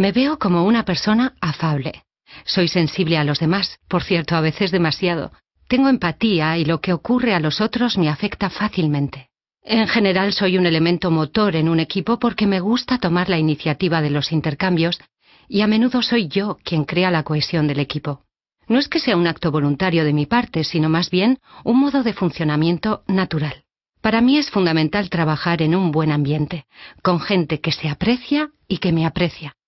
Me veo como una persona afable. Soy sensible a los demás, por cierto, a veces demasiado. Tengo empatía y lo que ocurre a los otros me afecta fácilmente. En general soy un elemento motor en un equipo porque me gusta tomar la iniciativa de los intercambios y a menudo soy yo quien crea la cohesión del equipo. No es que sea un acto voluntario de mi parte, sino más bien un modo de funcionamiento natural. Para mí es fundamental trabajar en un buen ambiente, con gente que se aprecia y que me aprecia.